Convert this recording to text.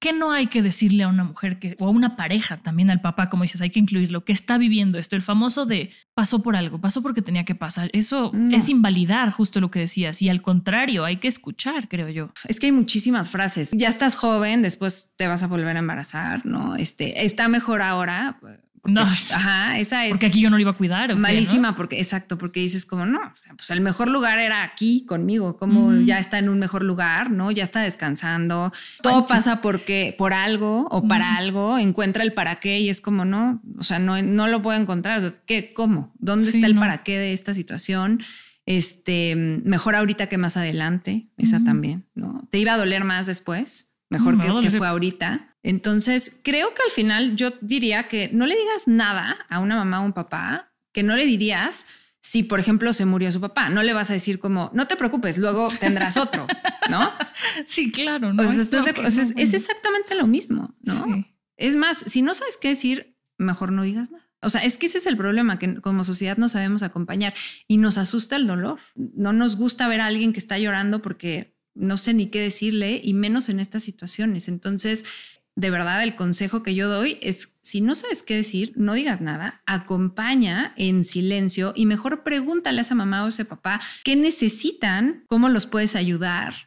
¿Qué no hay que decirle a una mujer que, o a una pareja también al papá, como dices, hay que incluirlo, que está viviendo esto? El famoso de pasó por algo, pasó porque tenía que pasar. Eso es invalidar justo lo que decías y al contrario, hay que escuchar, creo yo. Es que hay muchísimas frases. Ya estás joven, después te vas a volver a embarazar, ¿no? Este, está mejor ahora no. Ajá, esa es. Porque aquí yo no lo iba a cuidar. malísima, porque, exacto, porque dices como, no, pues el mejor lugar era aquí conmigo, como ya está en un mejor lugar, ¿no? Ya está descansando. Todo pasa porque, por algo o para algo, encuentra el para qué y es como, no, o sea, no, no lo puedo encontrar. ¿Qué? ¿Cómo? ¿Dónde está el para qué de esta situación? Este, mejor ahorita que más adelante, esa también, ¿no? Te iba a doler más después, mejor que, que fue ahorita. Entonces, creo que al final yo diría que no le digas nada a una mamá o un papá que no le dirías si, por ejemplo, se murió su papá. No le vas a decir como, no te preocupes, luego tendrás otro, ¿no? sí, claro. es, exactamente lo mismo, ¿no? Es más, si no sabes qué decir, mejor no digas nada. O sea, es que ese es el problema, que como sociedad no sabemos acompañar y nos asusta el dolor. No nos gusta ver a alguien que está llorando porque no sé ni qué decirle y menos en estas situaciones. Entonces, de verdad el consejo que yo doy es, si no sabes qué decir, no digas nada, acompaña en silencio y mejor pregúntale a esa mamá o ese papá qué necesitan, cómo los puedes ayudar,